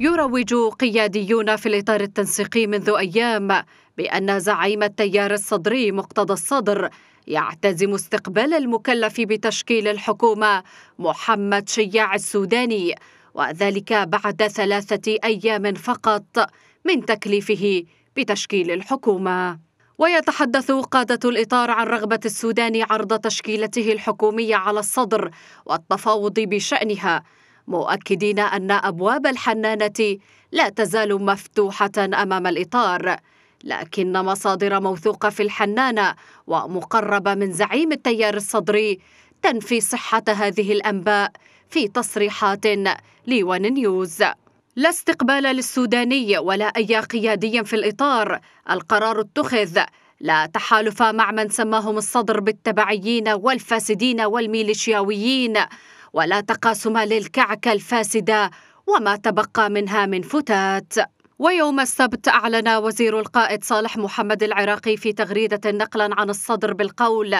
يروج قياديون في الإطار التنسيقي منذ أيام بأن زعيم التيار الصدري مقتدى الصدر يعتزم استقبال المكلف بتشكيل الحكومة محمد شياع السوداني وذلك بعد ثلاثة أيام فقط من تكليفه بتشكيل الحكومة ويتحدث قادة الإطار عن رغبة السودان عرض تشكيلته الحكومية على الصدر والتفاوض بشأنها مؤكدين أن أبواب الحنانة لا تزال مفتوحة أمام الإطار لكن مصادر موثوقة في الحنانة ومقربة من زعيم التيار الصدري تنفي صحة هذه الأنباء في تصريحات لون نيوز لا استقبال للسوداني ولا أي قيادي في الإطار القرار اتخذ لا تحالف مع من سماهم الصدر بالتبعيين والفاسدين والميليشياويين ولا تقاسم للكعكة الفاسدة وما تبقى منها من فتات ويوم السبت أعلن وزير القائد صالح محمد العراقي في تغريدة نقلا عن الصدر بالقول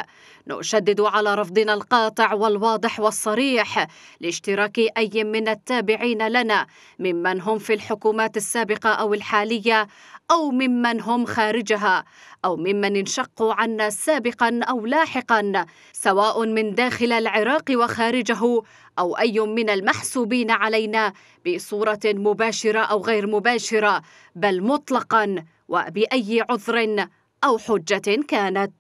نشدد على رفضنا القاطع والواضح والصريح لاشتراك أي من التابعين لنا ممن هم في الحكومات السابقة أو الحالية أو ممن هم خارجها أو ممن انشقوا عنا سابقا أو لاحقا سواء من داخل العراق وخارجه أو أي من المحسوبين علينا بصورة مباشرة أو غير مباشرة بل مطلقا وبأي عذر أو حجة كانت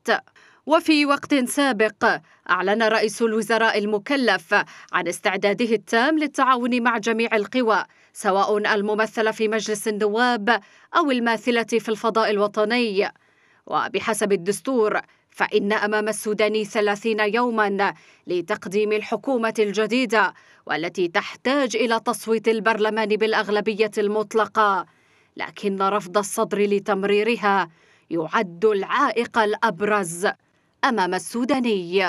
وفي وقت سابق أعلن رئيس الوزراء المكلف عن استعداده التام للتعاون مع جميع القوى سواء الممثلة في مجلس النواب أو الماثلة في الفضاء الوطني وبحسب الدستور فإن أمام السودان ثلاثين يوما لتقديم الحكومة الجديدة والتي تحتاج إلى تصويت البرلمان بالأغلبية المطلقة لكن رفض الصدر لتمريرها يعد العائق الأبرز أمام السوداني